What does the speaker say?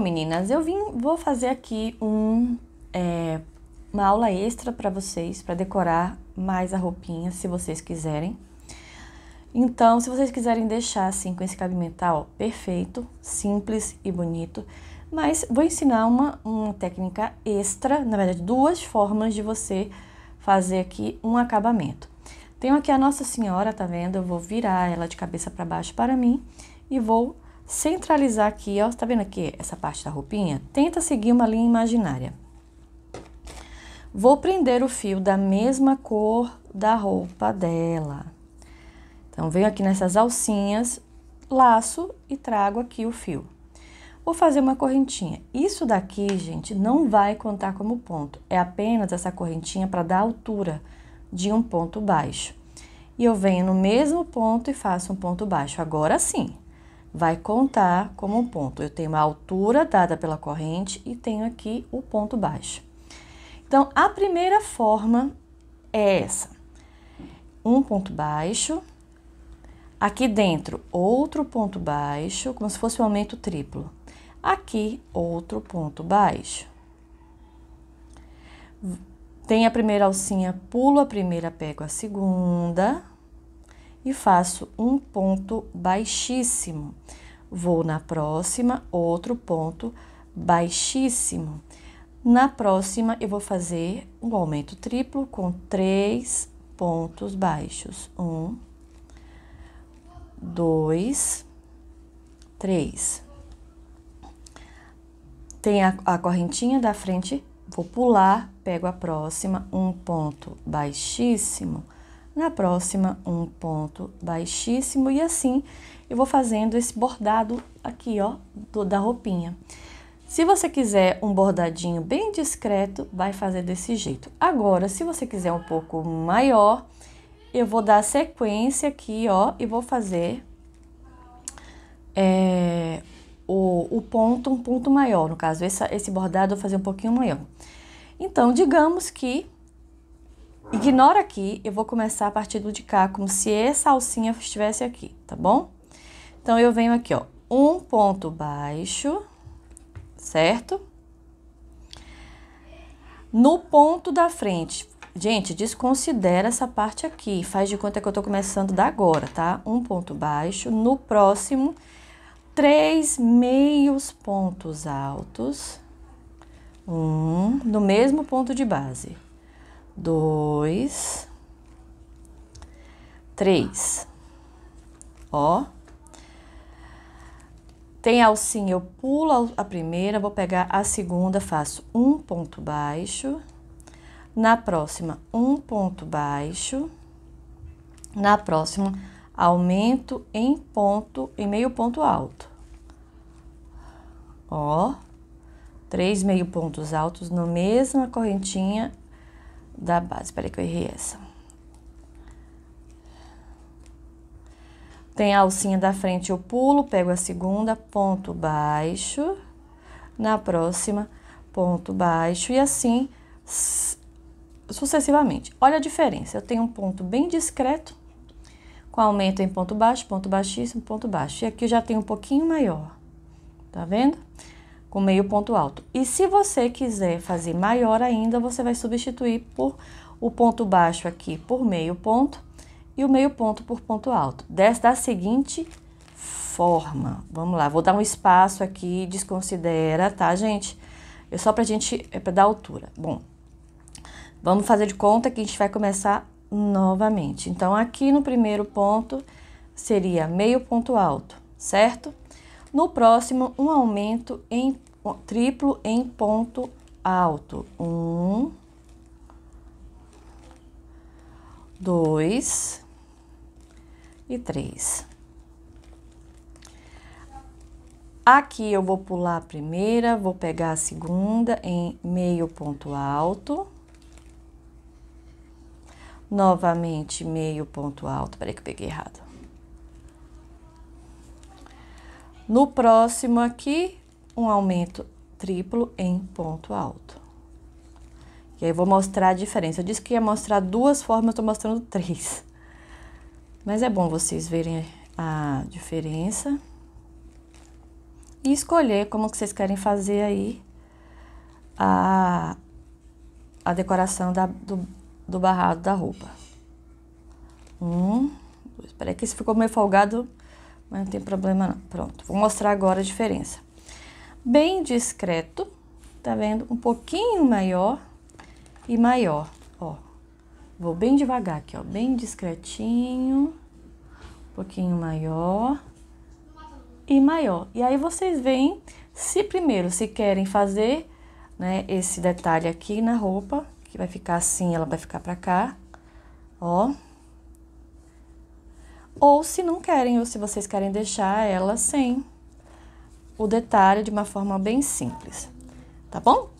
meninas, eu vim, vou fazer aqui um, é, uma aula extra para vocês, para decorar mais a roupinha, se vocês quiserem. Então, se vocês quiserem deixar assim com esse cabimental perfeito, simples e bonito, mas vou ensinar uma, uma técnica extra, na verdade, duas formas de você fazer aqui um acabamento. Tenho aqui a Nossa Senhora, tá vendo? Eu vou virar ela de cabeça para baixo para mim e vou centralizar aqui, ó, tá vendo aqui essa parte da roupinha? Tenta seguir uma linha imaginária. Vou prender o fio da mesma cor da roupa dela. Então, venho aqui nessas alcinhas, laço e trago aqui o fio. Vou fazer uma correntinha. Isso daqui, gente, não vai contar como ponto. É apenas essa correntinha para dar altura de um ponto baixo. E eu venho no mesmo ponto e faço um ponto baixo. Agora sim, vai contar como um ponto. Eu tenho a altura dada pela corrente e tenho aqui o ponto baixo. Então, a primeira forma é essa: um ponto baixo, aqui dentro outro ponto baixo, como se fosse um aumento triplo. Aqui outro ponto baixo. Tem a primeira alcinha, pulo a primeira, pego a segunda, e faço um ponto baixíssimo. Vou na próxima, outro ponto baixíssimo. Na próxima, eu vou fazer um aumento triplo com três pontos baixos. Um, dois, três. Tem a, a correntinha da frente, vou pular, pego a próxima, um ponto baixíssimo na próxima um ponto baixíssimo e assim eu vou fazendo esse bordado aqui, ó, do, da roupinha. Se você quiser um bordadinho bem discreto, vai fazer desse jeito. Agora, se você quiser um pouco maior, eu vou dar sequência aqui, ó, e vou fazer é, o, o, ponto, um ponto maior, no caso, esse, esse bordado eu vou fazer um pouquinho maior. Então, digamos que Ignora aqui, eu vou começar a partir do de cá, como se essa alcinha estivesse aqui, tá bom? Então, eu venho aqui, ó, um ponto baixo, certo? No ponto da frente, gente, desconsidera essa parte aqui, faz de conta que eu tô começando da agora, tá? Um ponto baixo, no próximo, três meios pontos altos, um, no mesmo ponto de base dois, três. Ó. Tem alcinha, eu pulo a primeira, vou pegar a segunda, faço um ponto baixo. Na próxima, um ponto baixo. Na próxima, aumento em ponto e meio ponto alto. Ó, três meio pontos altos na mesma correntinha da base. Peraí que eu errei essa. Tem a alcinha da frente, eu pulo, pego a segunda, ponto baixo, na próxima, ponto baixo, e assim sucessivamente. Olha a diferença, eu tenho um ponto bem discreto, com aumento em ponto baixo, ponto baixíssimo, ponto baixo. E aqui eu já tenho um pouquinho maior, tá vendo? com meio ponto alto. E se você quiser fazer maior ainda, você vai substituir por o ponto baixo aqui por meio ponto e o meio ponto por ponto alto. Desce da seguinte forma. Vamos lá, vou dar um espaço aqui, desconsidera, tá, gente? É só pra gente, é pra dar altura. Bom, vamos fazer de conta que a gente vai começar novamente. Então, aqui no primeiro ponto seria meio ponto alto, certo? No próximo, um aumento em triplo em ponto alto. Um, dois e três. Aqui eu vou pular a primeira, vou pegar a segunda em meio ponto alto. Novamente meio ponto alto, peraí que eu peguei errado. No próximo aqui, um aumento triplo em ponto alto. E aí, vou mostrar a diferença. Eu disse que ia mostrar duas formas, estou mostrando três. Mas é bom vocês verem a diferença. E escolher como que vocês querem fazer aí a, a decoração da, do, do barrado da roupa. Um, dois, peraí que esse ficou meio folgado mas não tem problema não. Pronto, vou mostrar agora a diferença. Bem discreto, tá vendo? Um pouquinho maior e maior, ó. Vou bem devagar aqui, ó, bem discretinho, um pouquinho maior e maior. E aí vocês veem se primeiro se querem fazer, né, esse detalhe aqui na roupa, que vai ficar assim, ela vai ficar pra cá, ó, ou se não querem, ou se vocês querem deixar ela sem o detalhe de uma forma bem simples, tá bom?